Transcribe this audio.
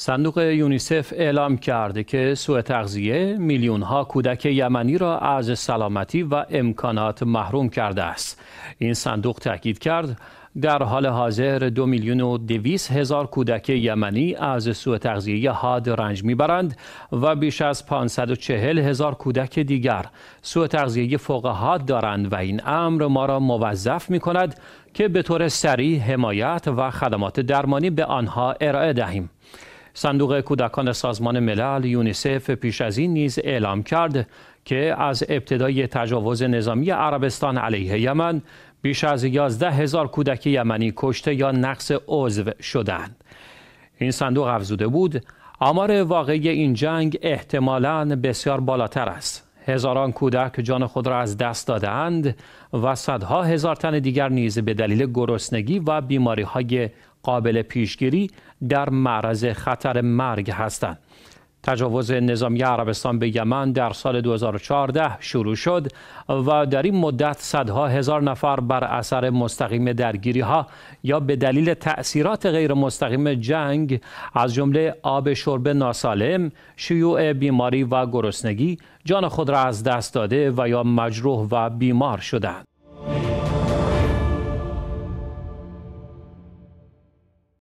صندوق یونیسف اعلام کرده که سوء تغذیه میلیون ها کودک یمنی را از سلامتی و امکانات محروم کرده است. این صندوق تاکید کرد در حال حاضر دو میلیون و دویس هزار کودک یمنی از سوء تغذیه حاد رنج میبرند و بیش از 540 هزار کودک دیگر سوء تغذیه فوق حاد دارند و این امر ما را موظف می کند که به طور سریع حمایت و خدمات درمانی به آنها ارائه دهیم. صندوق کودکان سازمان ملل یونیسف پیش از این نیز اعلام کرد که از ابتدای تجاوز نظامی عربستان علیه یمن بیش از 11 هزار کودک یمنی کشته یا نقص عضو شدند. این صندوق افزوده بود آمار واقعی این جنگ احتمالاً بسیار بالاتر است. هزاران کودک جان خود را از دست دادند و صدها هزار تن دیگر نیز به دلیل گرسنگی و بیماری های قابل پیشگیری در معرض خطر مرگ هستند. تجاوز نظامی عربستان به یمن در سال 2014 شروع شد و در این مدت صدها هزار نفر بر اثر مستقیم درگیری ها یا به دلیل تأثیرات غیر مستقیم جنگ از جمله آب شرب ناسالم، شیوع بیماری و گرسنگی جان خود را از دست داده و یا مجروح و بیمار شدند.